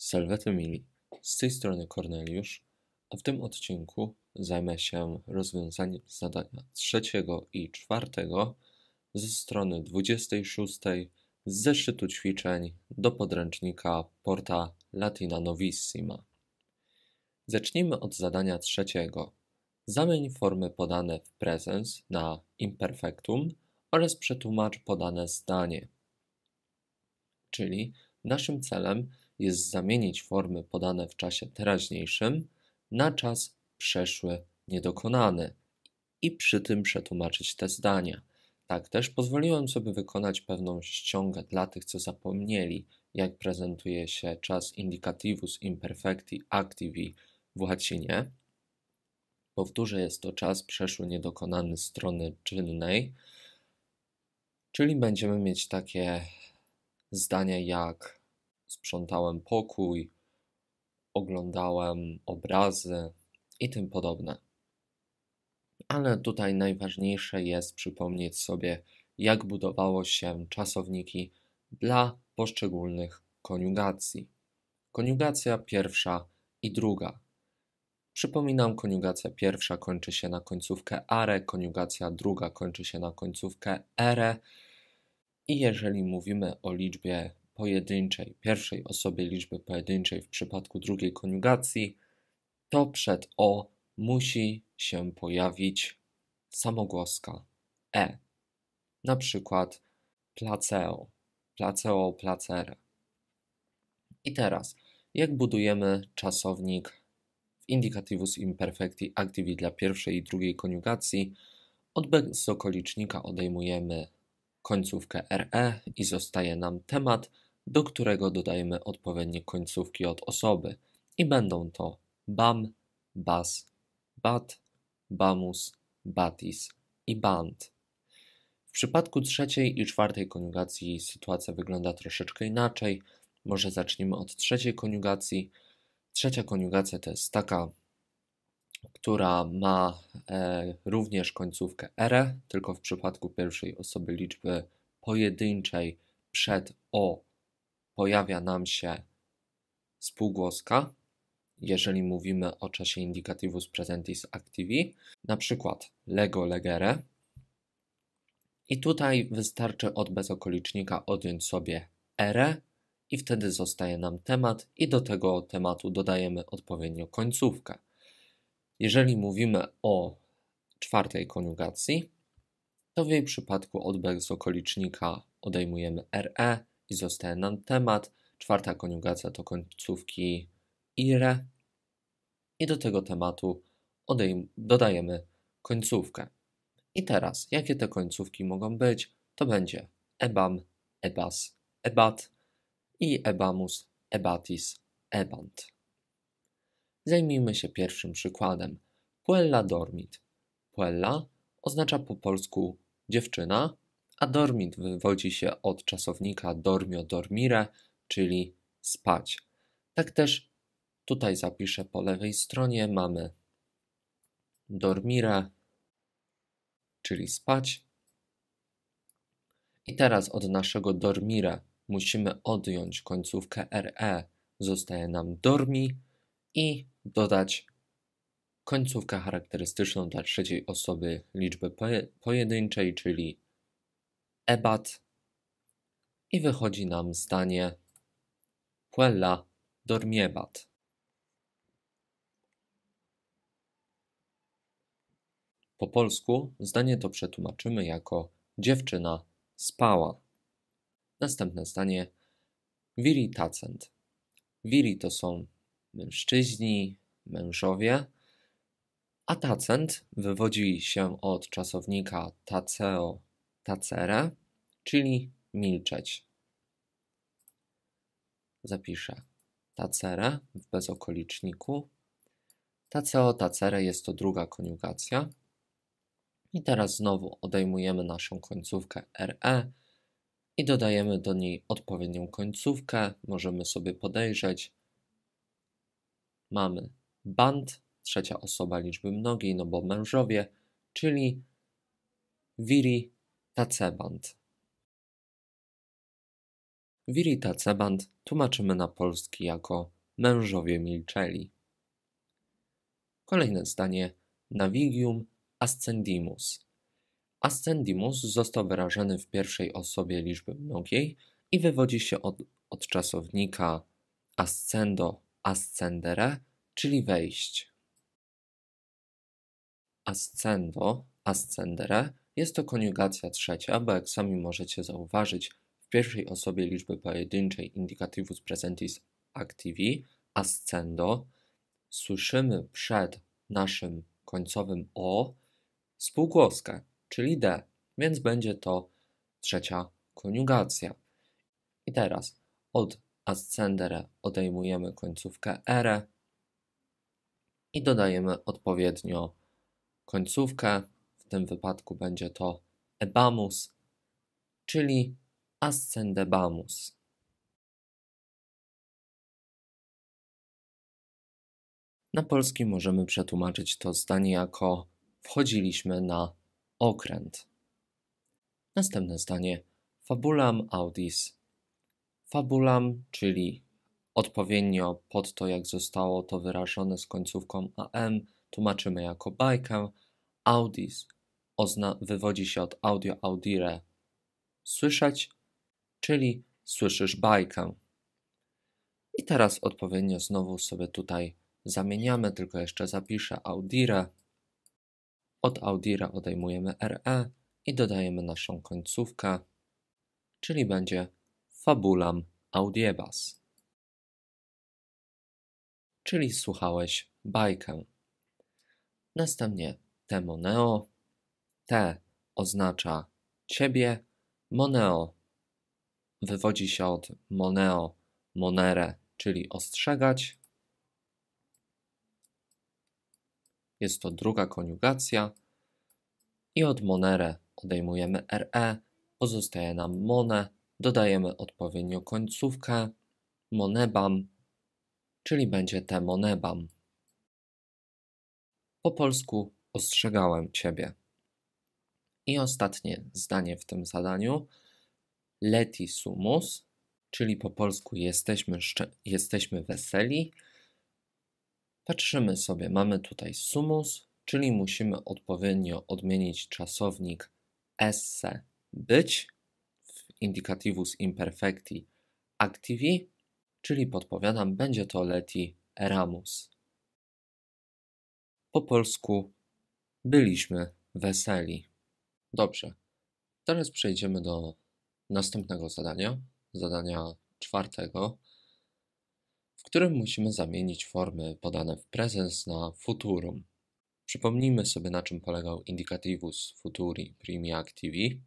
Salvete, mili, z tej strony Korneliusz, a w tym odcinku zajmę się rozwiązaniem zadania trzeciego i czwartego ze strony 26 z zeszytu ćwiczeń do podręcznika Porta Latina Novissima. Zacznijmy od zadania trzeciego. Zamień formy podane w presens na imperfektum oraz przetłumacz podane zdanie. Czyli naszym celem jest jest zamienić formy podane w czasie teraźniejszym na czas przeszły niedokonany i przy tym przetłumaczyć te zdania. Tak też pozwoliłem sobie wykonać pewną ściągę dla tych, co zapomnieli, jak prezentuje się czas indicativus imperfecti activi w łacinie. Powtórzę, jest to czas przeszły niedokonany strony czynnej, czyli będziemy mieć takie zdania jak sprzątałem pokój, oglądałem obrazy i tym podobne. Ale tutaj najważniejsze jest przypomnieć sobie, jak budowało się czasowniki dla poszczególnych koniugacji. Koniugacja pierwsza i druga. Przypominam, koniugacja pierwsza kończy się na końcówkę are, koniugacja druga kończy się na końcówkę ere. I jeżeli mówimy o liczbie pojedynczej, pierwszej osobie liczby pojedynczej w przypadku drugiej koniugacji, to przed o musi się pojawić samogłoska e. Na przykład placeo, placeo, placere. I teraz, jak budujemy czasownik w indicativus imperfecti activi dla pierwszej i drugiej koniugacji, od bezokolicznika odejmujemy końcówkę re i zostaje nam temat – do którego dodajemy odpowiednie końcówki od osoby i będą to bam, bas, bat, bamus, batis i band. W przypadku trzeciej i czwartej koniugacji sytuacja wygląda troszeczkę inaczej. Może zacznijmy od trzeciej koniugacji. Trzecia koniugacja to jest taka, która ma e, również końcówkę ere, tylko w przypadku pierwszej osoby liczby pojedynczej przed o pojawia nam się spółgłoska, jeżeli mówimy o czasie indicatywus presentis activi, na przykład lego legere. I tutaj wystarczy od bezokolicznika odjąć sobie ere i wtedy zostaje nam temat i do tego tematu dodajemy odpowiednio końcówkę. Jeżeli mówimy o czwartej koniugacji, to w jej przypadku od bezokolicznika odejmujemy re i zostaje nam temat. Czwarta koniugacja to końcówki ire i do tego tematu dodajemy końcówkę. I teraz, jakie te końcówki mogą być? To będzie ebam, ebas, ebat i ebamus, ebatis, ebant. Zajmijmy się pierwszym przykładem. Puella dormit. Puella oznacza po polsku dziewczyna, a dormit wywodzi się od czasownika dormio dormire, czyli spać. Tak też tutaj zapiszę po lewej stronie mamy dormire, czyli spać. I teraz od naszego dormire musimy odjąć końcówkę re, zostaje nam dormi i dodać końcówkę charakterystyczną dla trzeciej osoby liczby pojedynczej, czyli ebat i wychodzi nam zdanie Puella dormiebat. Po polsku zdanie to przetłumaczymy jako dziewczyna spała. Następne zdanie viri tacent. Viri to są mężczyźni, mężowie, a tacent wywodzi się od czasownika taceo tacera, czyli milczeć. Zapiszę tacera w bezokoliczniku. Taceo tacere jest to druga koniugacja. I teraz znowu odejmujemy naszą końcówkę RE i dodajemy do niej odpowiednią końcówkę. Możemy sobie podejrzeć. Mamy band, trzecia osoba liczby mnogiej, no bo mężowie, czyli viri Taceband Wiri Taceband tłumaczymy na polski jako mężowie milczeli. Kolejne zdanie Navigium Ascendimus. Ascendimus został wyrażony w pierwszej osobie liczby mnogiej i wywodzi się od, od czasownika ascendo ascendere, czyli wejść. Ascendo ascendere jest to koniugacja trzecia, bo jak sami możecie zauważyć, w pierwszej osobie liczby pojedynczej indikatywus presentis activi ascendo słyszymy przed naszym końcowym o spółgłoskę, czyli d, więc będzie to trzecia koniugacja. I teraz od ascendere odejmujemy końcówkę ere i dodajemy odpowiednio końcówkę w tym wypadku będzie to ebamus, czyli ascendebamus. Na polski możemy przetłumaczyć to zdanie jako wchodziliśmy na okręt. Następne zdanie fabulam audis. Fabulam, czyli odpowiednio pod to, jak zostało to wyrażone z końcówką am, tłumaczymy jako bajkę. Audis wywodzi się od audio audire słyszeć, czyli słyszysz bajkę. I teraz odpowiednio znowu sobie tutaj zamieniamy, tylko jeszcze zapiszę audire. Od audire odejmujemy re i dodajemy naszą końcówkę, czyli będzie fabulam audiebas. Czyli słuchałeś bajkę. Następnie temoneo, te oznacza ciebie, moneo wywodzi się od moneo, monere, czyli ostrzegać. Jest to druga koniugacja i od monere odejmujemy re, pozostaje nam mone, dodajemy odpowiednio końcówkę monebam, czyli będzie te monebam. Po polsku ostrzegałem Ciebie. I ostatnie zdanie w tym zadaniu. Leti sumus, czyli po polsku jesteśmy, jesteśmy weseli. Patrzymy sobie, mamy tutaj sumus, czyli musimy odpowiednio odmienić czasownik esse być w indicativus imperfecti activi, czyli podpowiadam, będzie to leti ramus. Po polsku byliśmy weseli. Dobrze. Teraz przejdziemy do następnego zadania, zadania czwartego, w którym musimy zamienić formy podane w prezens na futurum. Przypomnijmy sobie, na czym polegał indicativus futuri primi activi.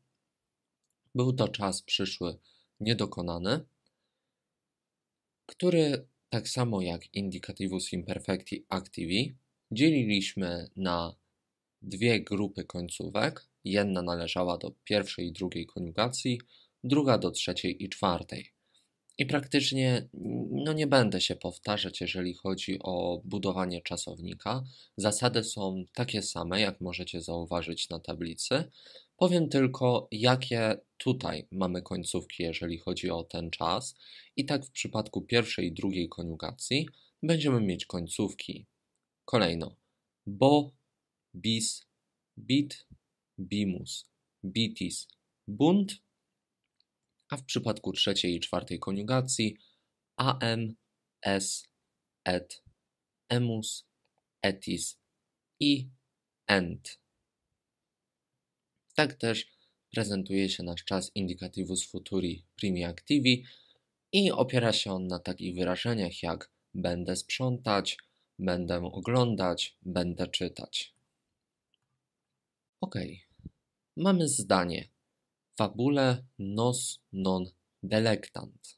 Był to czas przyszły niedokonany, który tak samo jak indicativus imperfecti activi dzieliliśmy na dwie grupy końcówek, Jedna należała do pierwszej i drugiej koniugacji, druga do trzeciej i czwartej. I praktycznie no nie będę się powtarzać, jeżeli chodzi o budowanie czasownika. Zasady są takie same, jak możecie zauważyć na tablicy. Powiem tylko, jakie tutaj mamy końcówki, jeżeli chodzi o ten czas. I tak w przypadku pierwszej i drugiej koniugacji będziemy mieć końcówki. Kolejno bo, bis, bit, bimus, bitis, bunt, a w przypadku trzeciej i czwartej koniugacji am, es, et, emus, etis i ent. Tak też prezentuje się nasz czas indicatywus futuri primi activi i opiera się on na takich wyrażeniach jak będę sprzątać, będę oglądać, będę czytać. Ok, mamy zdanie. Fabule nos non delectant.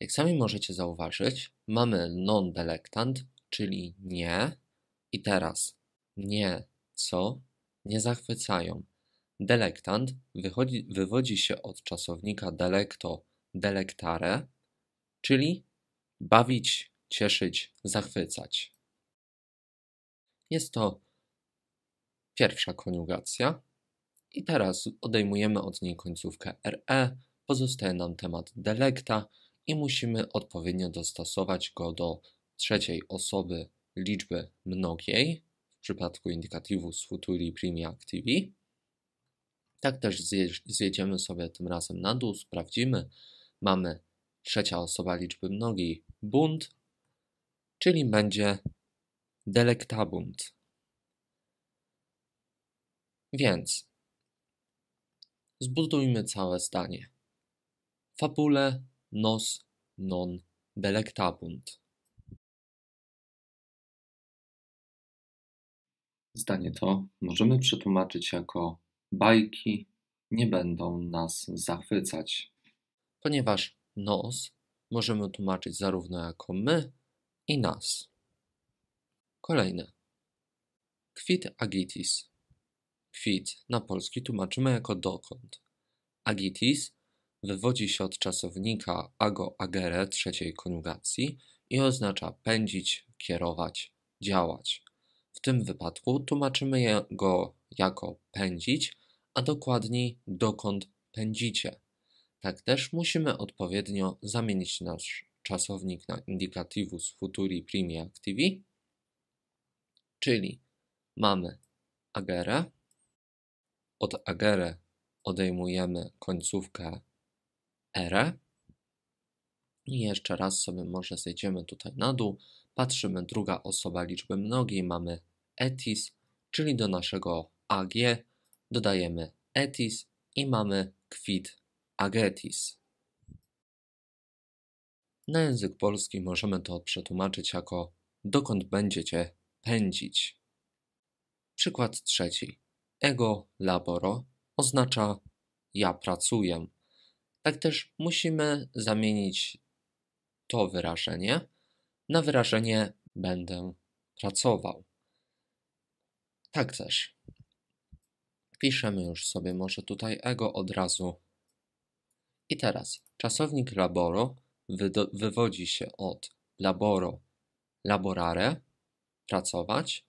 Jak sami możecie zauważyć, mamy non delectant, czyli nie. I teraz nie, co nie zachwycają. Delektant wychodzi, wywodzi się od czasownika delecto, delectare, czyli bawić, cieszyć, zachwycać. Jest to pierwsza koniugacja. I teraz odejmujemy od niej końcówkę RE, pozostaje nam temat delekta i musimy odpowiednio dostosować go do trzeciej osoby liczby mnogiej, w przypadku z futuri primi activi. Tak też zjedziemy sobie tym razem na dół, sprawdzimy. Mamy trzecia osoba liczby mnogiej bunt, czyli będzie delectabunt. Więc zbudujmy całe zdanie. Fabule nos non delectabunt. Zdanie to możemy przetłumaczyć jako bajki nie będą nas zachwycać. Ponieważ nos możemy tłumaczyć zarówno jako my i nas. Kolejne. Quid agitis Kwit na polski tłumaczymy jako dokąd. Agitis wywodzi się od czasownika ago agere trzeciej koniugacji i oznacza pędzić, kierować, działać. W tym wypadku tłumaczymy go jako pędzić, a dokładniej dokąd pędzicie. Tak też musimy odpowiednio zamienić nasz czasownik na indicativus futuri primi activi, czyli mamy agere, od agere odejmujemy końcówkę erę. I jeszcze raz sobie może zejdziemy tutaj na dół. Patrzymy druga osoba liczby mnogiej, mamy etis, czyli do naszego ag dodajemy etis i mamy kwit agetis. Na język polski możemy to przetłumaczyć jako dokąd będziecie pędzić. Przykład trzeci. Ego laboro oznacza ja pracuję. Tak też musimy zamienić to wyrażenie na wyrażenie będę pracował. Tak też. Piszemy już sobie może tutaj ego od razu. I teraz czasownik laboro wywodzi się od laboro, laborare, pracować,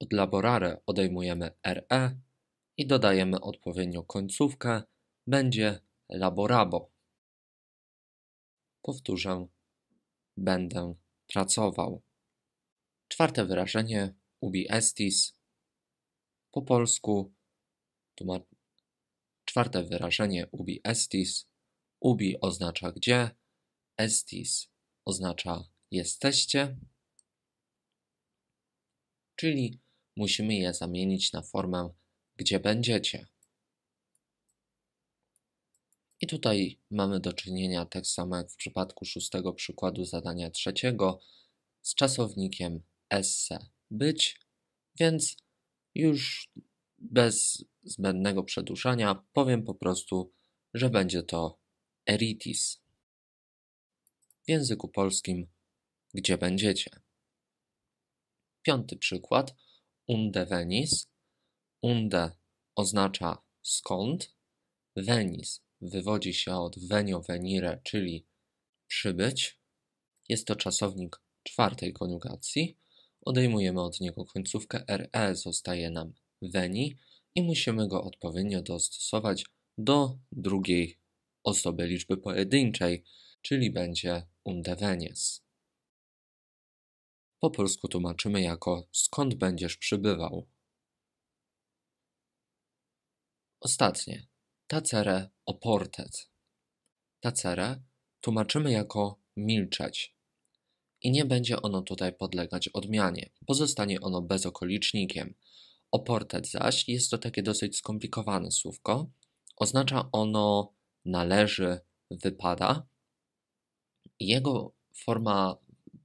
od laborare odejmujemy RE i dodajemy odpowiednio końcówkę, będzie laborabo. Powtórzę, będę pracował. Czwarte wyrażenie ubi estis. Po polsku czwarte wyrażenie ubi estis. Ubi oznacza gdzie, estis oznacza jesteście, czyli musimy je zamienić na formę gdzie będziecie. I tutaj mamy do czynienia tak samo jak w przypadku szóstego przykładu zadania trzeciego z czasownikiem esse być, więc już bez zbędnego przedłużania powiem po prostu, że będzie to eritis. W języku polskim gdzie będziecie. Piąty przykład – unde venis. Unde oznacza skąd. Venis wywodzi się od venio venire, czyli przybyć. Jest to czasownik czwartej koniugacji. Odejmujemy od niego końcówkę RE, zostaje nam veni i musimy go odpowiednio dostosować do drugiej osoby liczby pojedynczej, czyli będzie venis po polsku tłumaczymy jako skąd będziesz przybywał. Ostatnie. Tacere oportet. Tacere tłumaczymy jako milczeć. I nie będzie ono tutaj podlegać odmianie, pozostanie ono bezokolicznikiem. Oportet zaś jest to takie dosyć skomplikowane słówko. Oznacza ono należy, wypada. Jego forma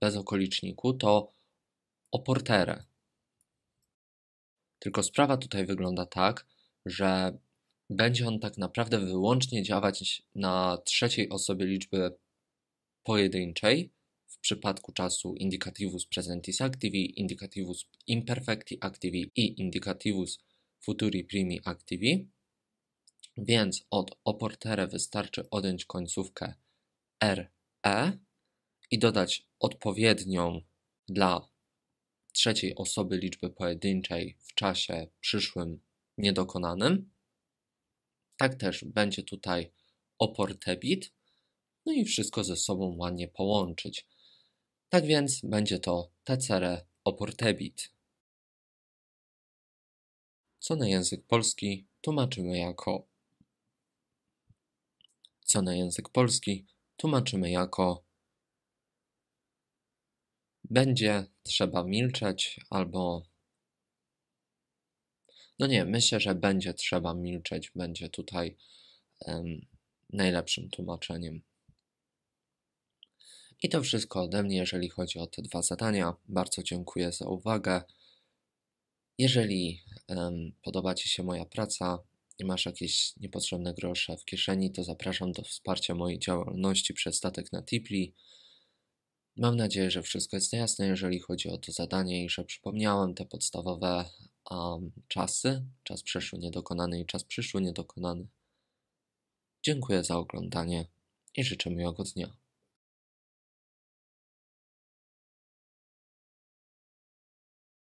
bez okoliczniku to oporterę. Tylko sprawa tutaj wygląda tak, że będzie on tak naprawdę wyłącznie działać na trzeciej osobie liczby pojedynczej w przypadku czasu indicativus presentis activi, indicativus imperfecti activi i indicativus futuri primi activi. Więc od oportere wystarczy odjąć końcówkę RE i dodać odpowiednią dla trzeciej osoby liczby pojedynczej w czasie przyszłym niedokonanym. Tak też będzie tutaj oportebit, no i wszystko ze sobą ładnie połączyć. Tak więc będzie to TCR oportebit, Co na język polski tłumaczymy jako co na język polski tłumaczymy jako będzie trzeba milczeć albo. No nie, myślę, że będzie trzeba milczeć, będzie tutaj um, najlepszym tłumaczeniem. I to wszystko ode mnie, jeżeli chodzi o te dwa zadania. Bardzo dziękuję za uwagę. Jeżeli um, podoba Ci się moja praca i masz jakieś niepotrzebne grosze w kieszeni, to zapraszam do wsparcia mojej działalności przez statek na Tipli. Mam nadzieję, że wszystko jest jasne, jeżeli chodzi o to zadanie i że przypomniałem te podstawowe um, czasy. Czas przeszły niedokonany i czas przyszły niedokonany. Dziękuję za oglądanie i życzę miłego dnia.